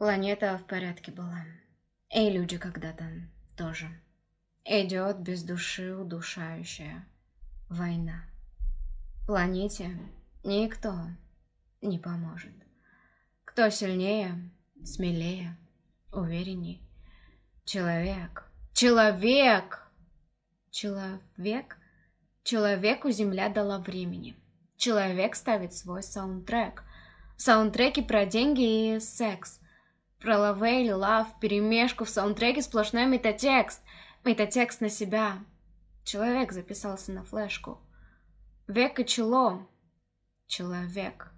Планета в порядке была. И люди когда-то тоже. Идет без души удушающая война. Планете никто не поможет. Кто сильнее, смелее, уверенней. Человек. Человек! Человек? Человеку Земля дала времени. Человек ставит свой саундтрек. Саундтреки про деньги и секс. Про love или love перемешку в саундтреке сплошной метатекст. Метатекст на себя. Человек записался на флешку. Век и чело. Человек.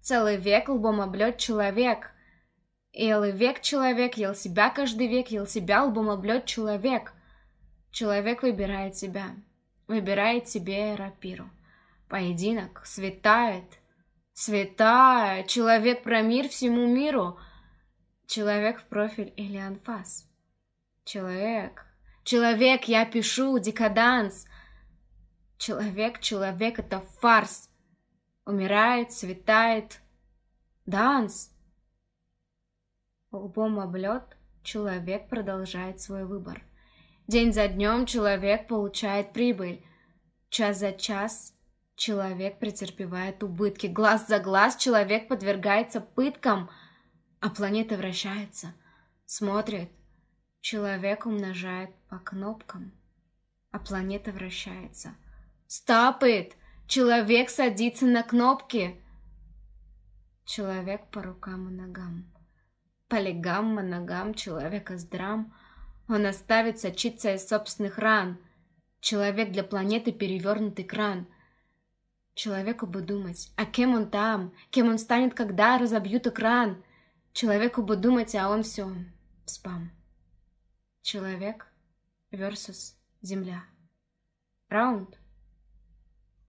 Целый век лбом облет человек. Ел и век человек, ел себя каждый век, ел себя лбом облет человек. Человек выбирает себя. Выбирает себе рапиру. Поединок светает. Светая! Человек про мир всему миру — Человек в профиль или анфас? Человек. Человек, я пишу, декаданс. Человек, человек, это фарс. Умирает, светает. Данс. Лбом облет, человек продолжает свой выбор. День за днем человек получает прибыль. Час за час человек претерпевает убытки. Глаз за глаз человек подвергается пыткам – а планета вращается, смотрит. Человек умножает по кнопкам. А планета вращается. Стапает! Человек садится на кнопки. Человек по рукам и ногам. По легам и ногам человека с драм. Он оставит сочиться из собственных ран. Человек для планеты перевернутый кран. Человеку бы думать, а кем он там? Кем он станет, когда разобьют экран? Человеку бы думать, а он все в спам. Человек versus земля. Раунд